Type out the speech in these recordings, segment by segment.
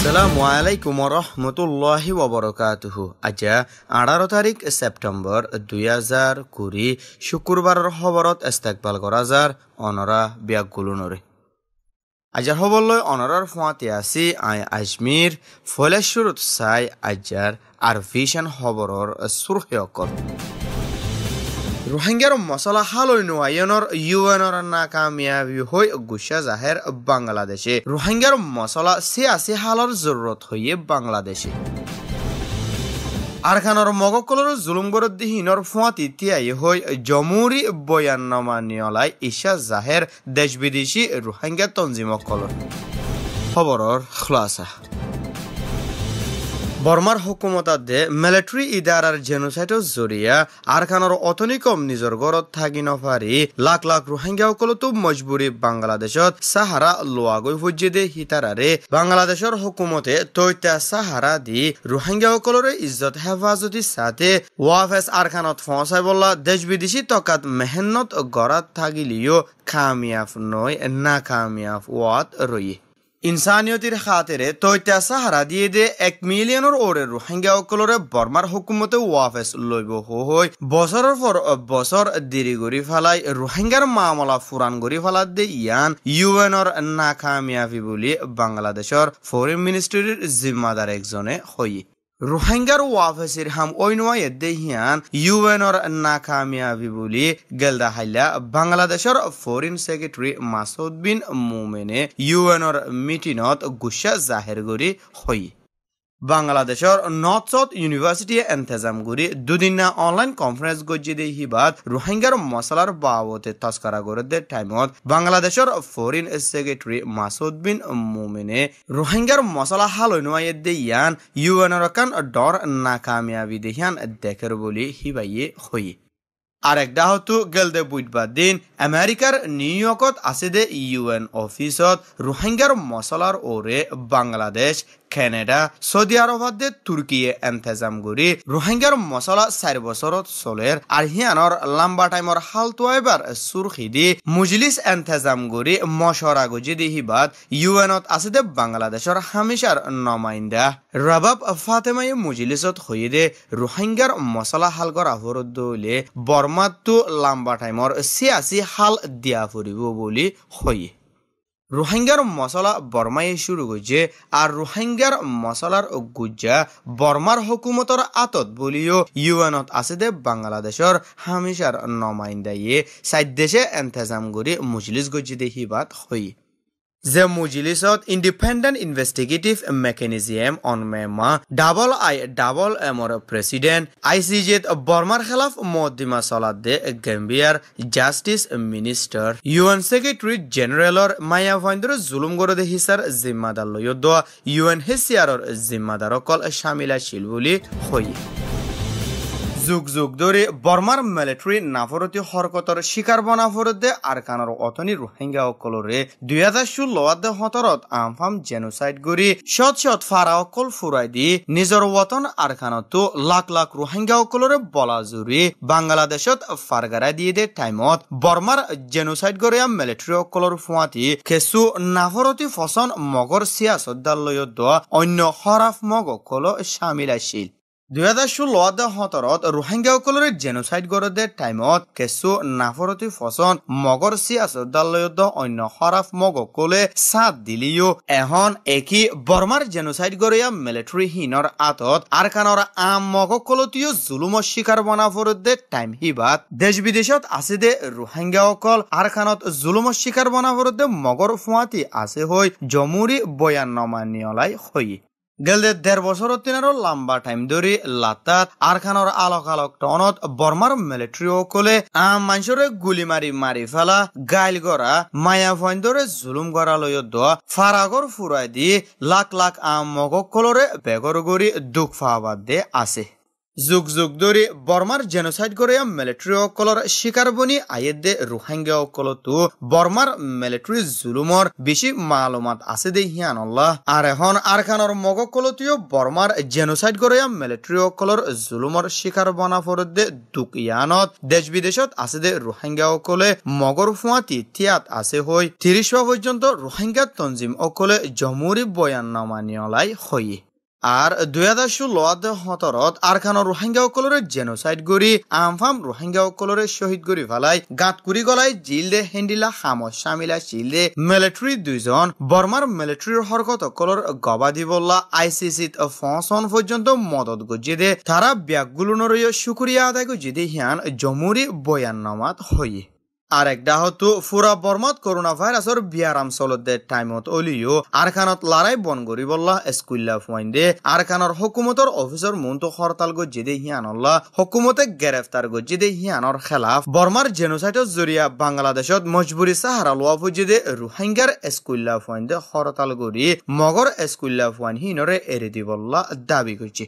Assalamualaikum warahmatullahi wabarakatuh Aja 18 tarik September 2000 kuri Syukurbar khabarat istiqbal gorazar onora biak gulunore Ajar hobolloi onorar fuati asi ay ajmir Fole syurut say ajar arvishan khabaror surhyokor Thank ৰোহিংগীয়াৰ মছলাশালৈ নোৱায়নৰ ইউ এনৰ নাকামিয়াবী হৈ গুচে জাহেৰ বাংলাদেশে ৰোহিংগীয়াৰ মছলা চিয়াচী হালৰ জৰুৰত হৈয়ে বাংলাদেশে আৰখানৰ মগকলৰ জুলুমগৰ দিহীনৰ ফুৱা তেতিয়াই হৈ জমুৰী বয়ান্নমা নিয়লাই ঈশা জাহেৰ দেশ বিদেশী ৰোহিংগীয়া তঞ্জিমকলৰ খবৰৰ খোলাচা বৰ্মাৰ হকুমতাদে মিলিটাৰী ইদাৰাৰ জেনোচাইটৰ জৰিয়া আৰখানৰ অতনি নিজৰ ঘৰত থাকি নফাৰি লাখ লাখ ৰোহিংগীয়াসকলতো মজবুৰি বাংলাদেশত চাহাৰা লোৱাগৈ সুজিদে সীতাৰাৰে বাংলাদেশৰ হকুমতে তৈতা চাহাৰা দি ৰোহিংগীয়াসকলৰ ইজ্জত হেফাজতি চাতে ৱাফ এছ আৰখানত ফঁচাই বলা দেশ বিদেশী টকাত মেহনত গড়াত থাকিলেও কামিয়াব নৈ নাকামিয়াব ৱাত ৰয়ে ইনসানিয়তির খাতিরে তৈতা সাহারা দিয়ে দে এক মিলিয়নের ওরে রোহিঙ্গা অকলরে বর্মার হুকুমতে ওয়াফেস লইব হই বছরের পর বছর দেরি গড়ি ফেলাই রোহিঙ্গার মামলা ফুরান গড়ি ফালা দে ইয়ান ইউএনর নাকামিয়াফি বুলি বাংলাদেশের ফরেন মিনিস্ট্রির জিম্মাদার একজনে হই ৰোহিংগাৰ ৱাফেচিৰ হাম অইনৱাই দেহিয়ান ইউ এনৰ নাকামিয়াবী বুলি গেলদা হাইলা বাংলাদেশৰ ফৰেইন ছেক্ৰেটাৰী মাছুদ্দিন মোমেনে ইউ এনৰ মিটিঙত গুচা জাহিৰ কৰি হয় বাংলাদেশের নর্থ ইউনিভার্সিটি এন্তেজাম গুড়ি দুদিনা অনলাইন কনফারেন্স গজ্জি গজিদে হিবাদ রোহিঙ্গার মশলার বাবতে তস্করা করে দে টাইমত বাংলাদেশের ফরেন সেক্রেটারি মাসুদ বিন মোমিনে রোহিঙ্গার মশলা হাল নয় দে ইয়ান ইউএনর কান ডর নাকামিয়াবি দেহিয়ান দেখের বলি হিবাইয়ে হই আরেক ডাহতু গেলদে বুধবার দিন আমেরিকার নিউ ইয়র্কত আছে দে ইউএন অফিসত রোহিঙ্গার মশলার ওরে বাংলাদেশ কেনেডা সৌদি আরবদে তুর্কিয়ে এন্তেজাম গুড়ি রোহিঙ্গার মশলা চার বছরত চলের আর হিয়ানর লম্বা টাইমর হালতো এবার সুরখিদি মুজলিস এন্তেজাম গুড়ি মশরা গুজি দিহিবাদ ইউএনত আছে দে বাংলাদেশর হামিশার নমাইন্দা রবাব ফাতেমাই মুজলিসত হইদে রোহিঙ্গার মশলা হাল করা হরদ বর্মাতো লম্বা টাইমর সিয়াসি হাল দিয়া ফুরিব বুলি হয়ে রোহিঙ্গার মশলা বর্মায় শুরু হয়েছে আর রোহিঙ্গার মশলার গুজ্জা বর্মার হকুমতর আতত বলিও ইউএনত আছে দে বাংলাদেশের হামিশার নমাইন্দাইয়ে সাইড দেশে এন্তেজাম করে মজলিস গজি দেহি হই যে মুজিলিসত independent investigative mechanism on Myanmar double I double M এমর প্রেসিডেন্ট আইসিজিৎ বর্মার খেলাফ মদ্দিমা চলাদ্দে গেম্বিয়ার জাস্টিস মিনিষ্টার ইউএন সেক্রেটারি জেনেরেলৰ মায়া ভৈন্দ্ৰ জুলুম গৰদে হিচাৰ জিম্মাদাৰ লৈ দিয়া ইউএন হেচিয়াৰৰ জিম্মাদাৰ অকল চামিল আছিল বুলি হয় যুগ যুগ ধরে বর্মার মিলিটারি নাফরতি হরকতর শিকার বনাফরতে কানর অথনি রোহিঙ্গা সকলরে দুই হাজার ষোলোতে সতরত আমফাম জেনোসাইড গড়ি শত শত ফারা অকল ফুরাই দি নিজের ওতন আরকানতো লাখ লাখ রোহিঙ্গা সকলরে বলা জুড়ি বাংলাদেশত ফারগারা দিয়ে দে টাইমত বর্মার জেনোসাইড গড়িয়া মিলিটারি সকলর ফুয়াতি কেঁচু নাফরতি ফসন মগর সিয়াসত দালয়ত অন্য হরাফ মগ সকল সামিল আছিল দুহেজাৰ ষোল্লত সোতৰত ৰোহিংগাসকলৰ জেনচাইড গৰদে টাইমত কেঁচু নাফৰতি ফচন মগৰ চি আচদালয়ত অন্য শৰাফ মগকলে চাথ দিলিও এখন একি বৰ্মাৰ জেনচাইড গৰিয়া মিলিটাৰীহীনৰ আঁতত আৰকানৰ আম মগকলতিও জুলুমৰ শিকাৰ বনাফৰদে টাইম সিবাত দেশ বিদেশত আছে দে ৰোহিংগাসকল আৰকানত জুলুমৰ শিকাৰ বনাফৰদে মগৰ ফুৱাতি আছে হৈ জমুৰি বয়ান নমানিয়লাই হয় গেলে দেড় বছর তিনারও লম্বা টাইম ধরে লাতাত আরখানোর আলোক আলোক টনত বর্মার মিলিটারি অকলে আম মানুষের গুলি মারি মারি ফেলা গাইল গড়া মায়া ভয় জুলুম গড়া লয় দ ফারাগর ফুরাই দিয়ে লাখ লাখ আম মগক কলরে বেগর গড়ি দুঃখ পাওয়া দে আছে যুগ যুগ ধরে বর্মার জেনোসাইড করে মিলিটারি অকলর শিকার বনি আয়েদে রোহিঙ্গা অকলতো বর্মার মিলিটারি জুলুমর বেশি মালুমাত আছে দে হিয়ান আর এখন আরখানর মগকলতীয় বর্মার জেনোসাইড করে মিলিটারি অকলর জুলুমর শিকার বনা ফরদে দুকিয়ানত দেশ বিদেশত আছে দে রোহিঙ্গা অকলে মগর ফুয়াতি তিয়াত আছে হই তিরিশ পর্যন্ত রোহাঙ্গা তঞ্জিম অকলে জমুরি বয়ান নামানিয়লাই হয়ে আর দুই হাজার ষোলত হতরত আরখানো রোহিঙ্গা অকলরে জেনোসাইড গড়ি আমফাম রোহিঙ্গা অকলরে শহীদ গড়ি ফেলাই গাঁতকুড়ি গলায় দে হেন্ডিলা হামস শিল দে মিলিটারি দুইজন বর্মার মিলিটারির হরকত অকলর গবাদি বল্লা আইসিসি ফসন পর্যন্ত মদত গজিয়ে দে তারা ব্যাগগুলোর শুকুরিয়া আদায় গজিয়ে দে হিয়ান জমুরি বয়ান নমাত হই আরেকটা হতো ফুরা বর্মাত করোনা ভাইরাসের বিয়ারাম সলদের টাইমত অলিও আরখানত লড়াই বন করি বললা স্কুল্লা ফুয়াইন্দে আরখানর হকুমতর অফিসর মন্তু হরতাল গো জেদে হিয়ানল্লা হকুমতে গ্রেফতার গো জেদে হিয়ানর খেলাফ বর্মার জেনোসাইটের জরিয়া বাংলাদেশত মজবুরি সাহারা লওয়া ফুজেদে রোহিঙ্গার স্কুল্লা ফুয়াইন্দে হরতাল করি মগর স্কুল্লা ফুয়াইন হিনরে এরে দিবল্লা দাবি করছে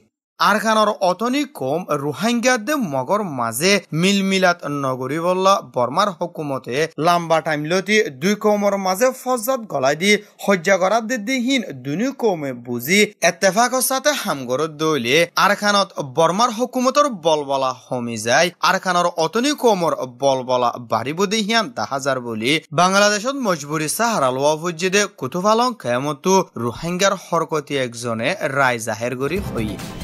আরখানর অতনি কম রোহাঙ্গাদে মগর মাঝে মিলমিলাত নগরী বল্লা বর্মার হকুমতে লাম্বা টাইমলতি দুই কৌমর মাঝে ফজাত গলাই দি সজ্জা করার দিদিহীন দুনি কৌমে বুঝি এত্তেফাকর সাথে হামগরত দৈলে আরখানত বর্মার হকুমতর বলবলা হমি যায় আরখানর অতনি কৌমর বলবলা বাড়িব দিহিয়ান তাহাজার বলি বাংলাদেশত মজবুরি সাহারা লোয়া ফুজিদে কুতুফালং খেমতো রোহাঙ্গার হরকতি একজনে রায় জাহের কৰি হইয়ে